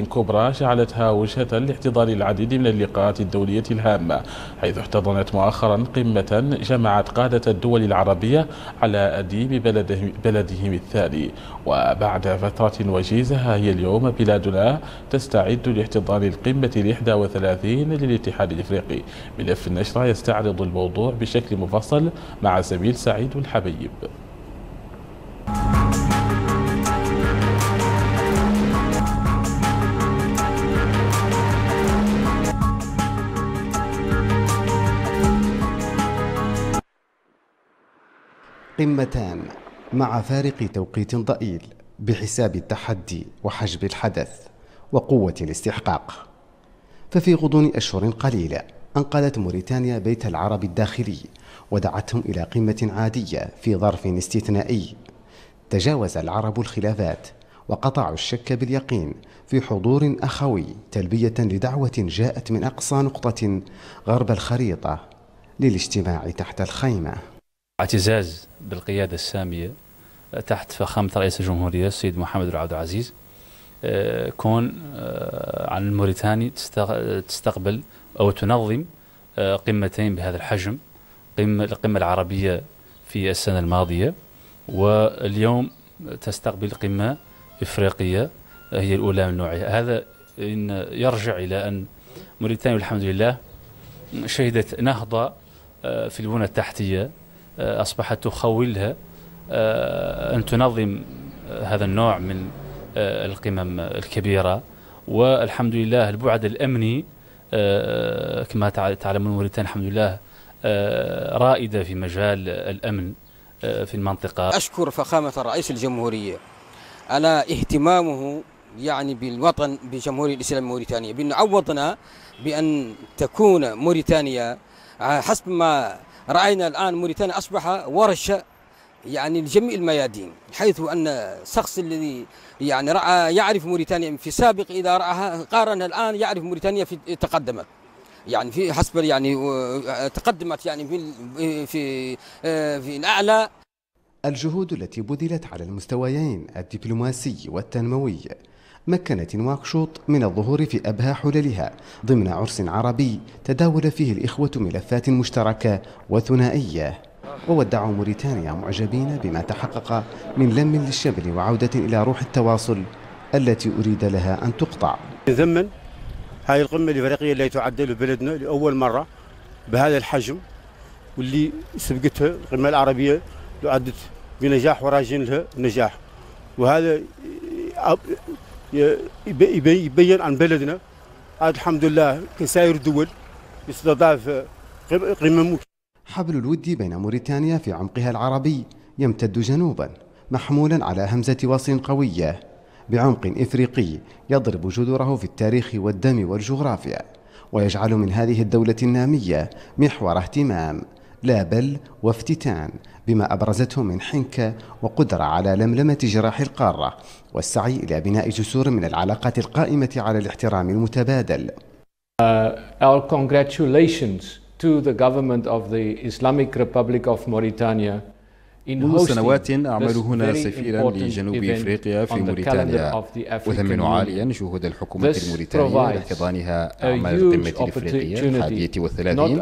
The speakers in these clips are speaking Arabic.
كبرى شعلتها وجهة لاحتضان العديد من اللقاءات الدولية الهامة حيث احتضنت مؤخرا قمة جمعت قادة الدول العربية على أديب بلده بلدهم الثاني وبعد فترة وجيزة هي اليوم بلادنا تستعد لاحتضان القمة الإحدى وثلاثين للاتحاد الإفريقي ملف النشرة يستعرض الموضوع بشكل مفصل مع سبيل سعيد الحبيب قمتان مع فارق توقيت ضئيل بحساب التحدي وحجب الحدث وقوة الاستحقاق ففي غضون أشهر قليلة أنقلت موريتانيا بيت العرب الداخلي ودعتهم إلى قمة عادية في ظرف استثنائي تجاوز العرب الخلافات وقطعوا الشك باليقين في حضور أخوي تلبية لدعوة جاءت من أقصى نقطة غرب الخريطة للاجتماع تحت الخيمه اعتزاز بالقيادة السامية تحت فخامة رئيس الجمهورية السيد محمد بن عبد العزيز آه، كون آه، عن الموريتاني تستقبل أو تنظم آه، قمتين بهذا الحجم قمة القمة العربية في السنة الماضية واليوم تستقبل قمة إفريقية هي الأولى من نوعها هذا إن يرجع إلى أن موريتانيا والحمد لله شهدت نهضة في البنى التحتية آه، أصبحت تخولها آه، أن تنظم هذا النوع من آه، القمم الكبيرة والحمد لله البعد الأمني كما تعلمون موريتانيا الحمد لله رائدة في مجال الأمن في المنطقة أشكر فخامة رئيس الجمهورية على اهتمامه يعني بالوطن بجمهورية الإسلام موريتانيا بأنه عوضنا بأن تكون موريتانيا آه، حسب ما راينا الان موريتانيا اصبح ورشه يعني لجميع الميادين حيث ان الشخص الذي يعني راى يعرف موريتانيا في السابق اذا راها قارن الان يعرف موريتانيا في تقدمت يعني في حسب يعني تقدمت يعني في في آه، في الاعلى الجهود التي بذلت على المستويين الدبلوماسي والتنموي مكنت نواكشوط من الظهور في أبهى حللها ضمن عرس عربي تداول فيه الإخوة ملفات مشتركة وثنائية وودعوا موريتانيا معجبين بما تحقق من لم للشبل وعودة إلى روح التواصل التي أريد لها أن تقطع نثمن هذه القمة الإفريقية التي تعدل بلدنا لأول مرة بهذا الحجم واللي سبقتها القمة العربية عدت بنجاح وراجين لها نجاح وهذا يبين عن بلدنا عاد الحمد لله كسائر الدول يستضاف قمم حبل الود بين موريتانيا في عمقها العربي يمتد جنوبا محمولا على همزة وصل قوية بعمق إفريقي يضرب جذوره في التاريخ والدم والجغرافيا ويجعل من هذه الدولة النامية محور اهتمام لا بل وافتتان بما أبرزته من حنكة وقدرة على لملمة جراح القارة والسعي إلى بناء جسور من العلاقات القائمة على الاحترام المتبادل Uh, our congratulations to the government of the Islamic Republic of Mauritania منذ سنوات أعمل هنا سفيرا لجنوب إفريقيا في موريتانيا أثمن عاليا جهود الحكومة الموريتانية لاحتضانها أعمال القمة الإفريقية الحادية والثلاثين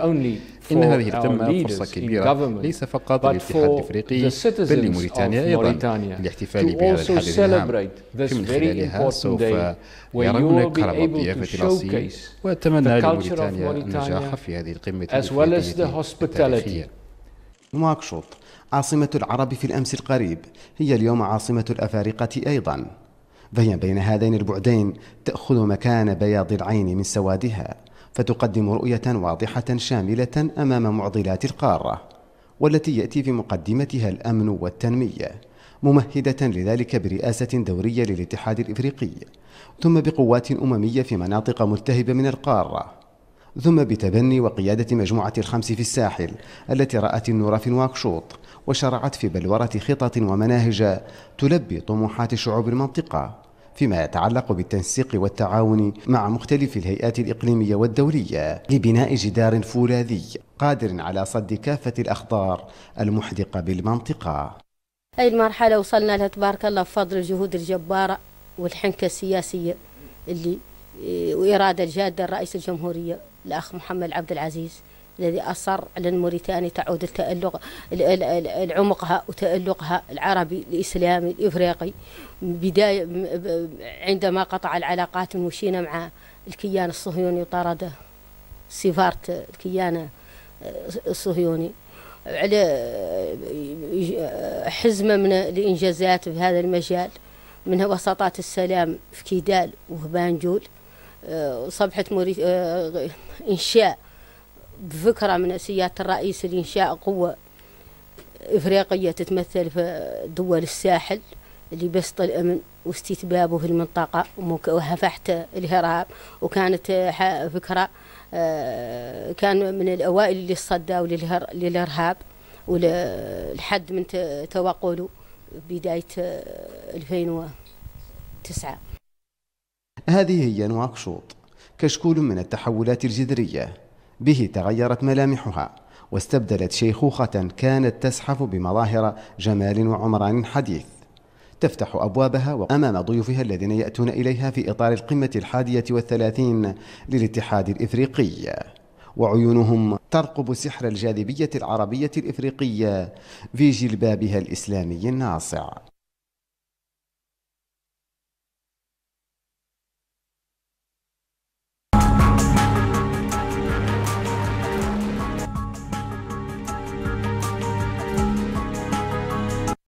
إن هذه القمة فرصة كبيرة ليس فقط للاتحاد الإفريقي بل لموريتانيا أيضا للاحتفال بهذا الحدث الهام فمن خلالها سوف يرون كرم الضيافة الأصيل وأتمنى لموريتانيا النجاح في هذه القمة الإفريقية التاريخية عاصمة العرب في الأمس القريب هي اليوم عاصمة الأفارقة أيضا فهي بين هذين البعدين تأخذ مكان بياض العين من سوادها فتقدم رؤية واضحة شاملة أمام معضلات القارة والتي يأتي في مقدمتها الأمن والتنمية ممهدة لذلك برئاسة دورية للاتحاد الإفريقي ثم بقوات أممية في مناطق ملتهبة من القارة ثم بتبني وقيادة مجموعة الخمس في الساحل التي رأت النور في نواكشوط وشرعت في بلورة خطط ومناهج تلبي طموحات شعوب المنطقة فيما يتعلق بالتنسيق والتعاون مع مختلف الهيئات الإقليمية والدولية لبناء جدار فولاذي قادر على صد كافة الأخطار المحدقة بالمنطقة أي المرحلة وصلنا لها تبارك الله بفضل الجهود الجبارة والحنكة السياسية اللي إيه، وإرادة الجادة لرئيس الجمهورية الأخ محمد عبد العزيز الذي أصر على الموريتاني تعود التألق لعمقها وتألقها العربي الإسلامي الإفريقي بداية عندما قطع العلاقات المشينة مع الكيان الصهيوني وطرده سفارة الكيان آه، الصهيوني على آه، حزمة من الإنجازات في هذا المجال منها وساطات السلام في كيدال وبانجول صفحة موري... آه، إنشاء بفكرة من سيادة الرئيس لإنشاء قوة إفريقية تتمثل في دول الساحل لبسط الأمن واستتبابه في المنطقة وهفحت الهراب وكانت فكرة آه، كان من الأوائل اللي صدوا للإرهاب ولحد من توقله بداية 2009 آه، هذه هي نواكشوط كشكول من التحولات الجذرية به تغيرت ملامحها واستبدلت شيخوخة كانت تزحف بمظاهر جمال وعمران حديث تفتح أبوابها وأمام ضيوفها الذين يأتون إليها في إطار القمة الحادية والثلاثين للاتحاد الإفريقي وعيونهم ترقب سحر الجاذبية العربية الإفريقية في جلبابها الإسلامي الناصع